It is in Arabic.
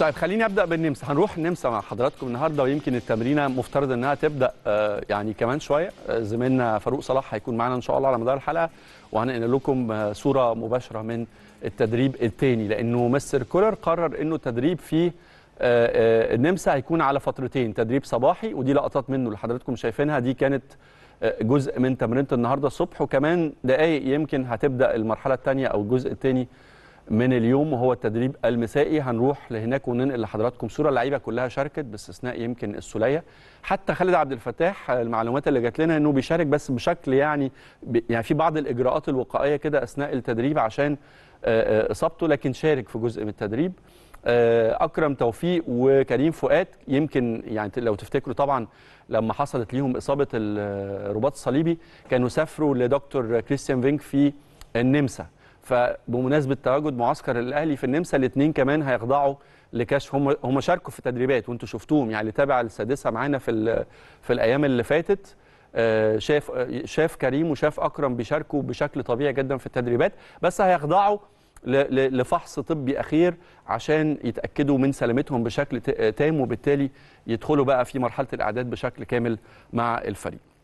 طيب خليني ابدا بالنمسا هنروح النمسا مع حضراتكم النهارده ويمكن التمرينه مفترض انها تبدا آه، يعني كمان شويه آه، زميلنا فاروق صلاح هيكون معانا ان شاء الله على مدار الحلقه وهننقل لكم آه، صوره مباشره من التدريب الثاني لانه مستر كولر قرر انه التدريب في النمسا هيكون على فترتين تدريب صباحي ودي لقطات منه اللي حضراتكم شايفينها دي كانت جزء من تمرينه النهارده الصبح وكمان دقائق يمكن هتبدا المرحله الثانيه او الجزء الثاني من اليوم وهو التدريب المسائي هنروح لهناك وننقل لحضراتكم صوره اللعيبه كلها شاركت باستثناء يمكن السوليه حتى خالد عبد الفتاح المعلومات اللي جات لنا انه بيشارك بس بشكل يعني يعني في بعض الاجراءات الوقائيه كده اثناء التدريب عشان اصابته لكن شارك في جزء من التدريب اكرم توفيق وكريم فؤاد يمكن يعني لو تفتكروا طبعا لما حصلت ليهم اصابه الرباط الصليبي كانوا سافروا لدكتور كريستيان فينك في النمسا فبمناسبه تواجد معسكر الاهلي في النمسا الاثنين كمان هيخضعوا لكشف هم هم شاركوا في التدريبات وانتم شفتوهم يعني تابع السادسه معانا في في الايام اللي فاتت آه، شاف شاف كريم وشاف اكرم بيشاركوا بشكل طبيعي جدا في التدريبات بس هيخضعوا لفحص طبي اخير عشان يتاكدوا من سلامتهم بشكل تام وبالتالي يدخلوا بقى في مرحله الاعداد بشكل كامل مع الفريق